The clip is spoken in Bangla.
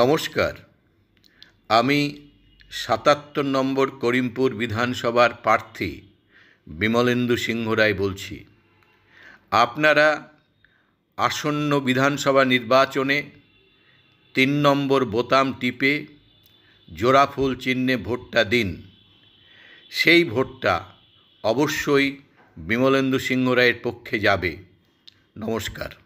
নমস্কার আমি সাতাত্তর নম্বর করিমপুর বিধানসভার প্রার্থী বিমলেন্দু সিংহ রায় বলছি আপনারা আসন্ন বিধানসভা নির্বাচনে তিন নম্বর বোতাম টিপে জোড়াফুল চিহ্নে ভোটটা দিন সেই ভোটটা অবশ্যই বিমলেন্দু সিংহ রায়ের পক্ষে যাবে নমস্কার